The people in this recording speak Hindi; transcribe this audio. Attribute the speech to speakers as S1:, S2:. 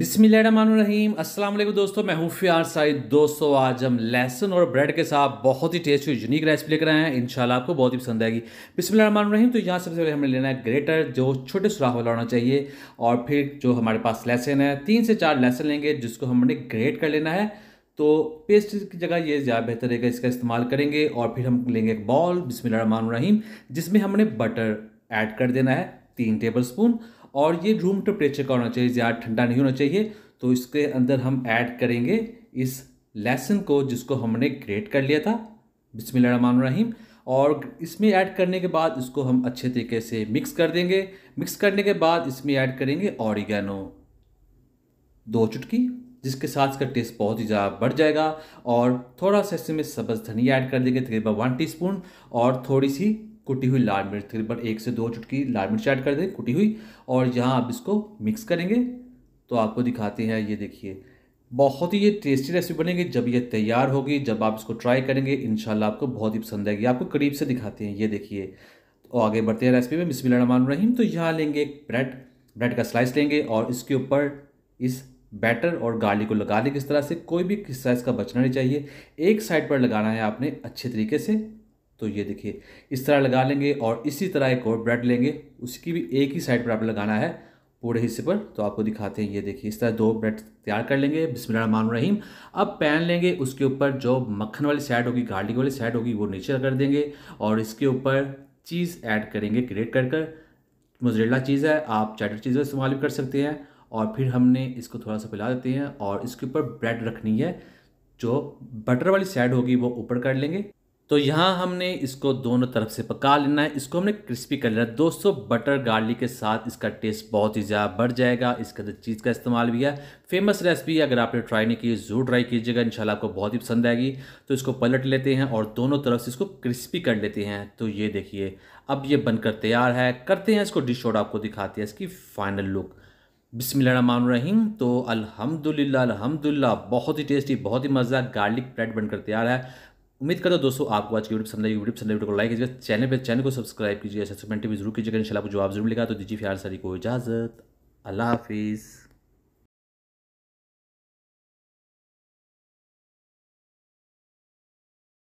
S1: बिसमीम अस्सलाम वालेकुम दोस्तों मैं हूँ फ्यार साइद दोस्तों आज हम लहसुन और ब्रेड के साथ बहुत ही टेस्टी यूनिक रेसिपी लेकर आए हैं इंशाल्लाह आपको बहुत ही पसंद आएगी बिसमीम तो यहाँ सबसे पहले हमें लेना है ग्रेटर जो छोटे सुराख वाला होना चाहिए और फिर जो हमारे पास लहसन है तीन से चार लहसन लेंगे जिसको हमने ग्रेट कर लेना है तो पेस्ट की जगह ये ज़्यादा बेहतर रहेगा इसका इस्तेमाल करेंगे और फिर हम लेंगे एक बॉल बिसमीम जिसमें हमने बटर ऐड कर देना है तीन टेबल स्पून और ये रूम टेम्परेचर का होना चाहिए ज़्यादा ठंडा नहीं होना चाहिए तो इसके अंदर हम ऐड करेंगे इस लेसन को जिसको हमने ग्रेट कर लिया था बिसमिल्लामान रहीम और इसमें ऐड करने के बाद इसको हम अच्छे तरीके से मिक्स कर देंगे मिक्स करने के बाद इसमें ऐड करेंगे ऑरिगेनो दो चुटकी जिसके साथ इसका टेस्ट बहुत ही ज़्यादा बढ़ जाएगा और थोड़ा सा इसमें सब्ज़ धनिया ऐड कर देंगे तकरीबन वन टीस्पून और थोड़ी सी कुटी हुई लाल मिर्च तकरीबन एक से दो चुटकी लाल मिर्च ऐड कर दें कुटी हुई और यहाँ आप इसको मिक्स करेंगे तो आपको दिखाते हैं ये देखिए बहुत ही ये टेस्टी रेसिपी बनेगी जब ये तैयार होगी जब आप इसको ट्राई करेंगे इन आपको बहुत ही पसंद आएगी आपको करीब से दिखाते हैं ये देखिए तो आगे बढ़ते हैं रेसिपी में बिस्मिल रहीम तो यहाँ लेंगे एक ब्रेड ब्रेड का स्लाइस लेंगे और इसके ऊपर इस बैटर और गार्लिक को लगा लें किस तरह से कोई भी साइज का बचना नहीं चाहिए एक साइड पर लगाना है आपने अच्छे तरीके से तो ये देखिए इस तरह लगा लेंगे और इसी तरह एक और ब्रेड लेंगे उसकी भी एक ही साइड पर आप लगाना है पूरे हिस्से पर तो आपको दिखाते हैं ये देखिए इस तरह दो ब्रेड तैयार कर लेंगे बिस्मिल्लाहमान रहीम अब पैन लेंगे उसके ऊपर जो मक्खन वाली साइड होगी गार्लिक वाली साइड होगी वो नीचे कर देंगे और इसके ऊपर चीज़ ऐड करेंगे ग्रेट कर कर मोजरेला चीज़ है आप चैटर चीज़ इस्तेमाल भी कर सकते हैं और फिर हमने इसको थोड़ा सा फैला देते हैं और इसके ऊपर ब्रेड रखनी है जो बटर वाली साइड होगी वो ऊपर कर लेंगे तो यहाँ हमने इसको दोनों तरफ से पका लेना है इसको हमने क्रिस्पी कर लेना है दोस्तों बटर गार्लिक के साथ इसका टेस्ट बहुत ही ज़्यादा बढ़ जाएगा इसके अंदर चीज़ का इस्तेमाल भी है फेमस रेसिपी अगर आपने ट्राई नहीं की ज़रूर ट्राई कीजिएगा इंशाल्लाह आपको बहुत ही पसंद आएगी तो इसको पलट लेते हैं और दोनों तरफ से इसको क्रिस्पी कर लेते हैं तो ये देखिए अब ये बनकर तैयार है करते हैं इसको डिश और आपको दिखाते हैं इसकी फाइनल लुक बिसमीम तो अल्हम्दुलिल्लाह अल्हम्दुलिल्लाह बहुत ही टेस्टी बहुत ही मज़ा गार्लिक ब्रेड बनकर तैयार है उम्मीद करता हूँ दोस्तों आपको आज की वीडियो पसंद आई वीडियो पसंद वीडियो तो को लाइक कीजिएगा चैनल पर चैनल को सब्सक्राइब कीजिए सब्समेंट भी जरूर कीजिएगा इंशाल्लाह आपको जवाब जरूर लिखा तो दीजिए फिर सारी को इजाज़त अल्लाह हाफिज़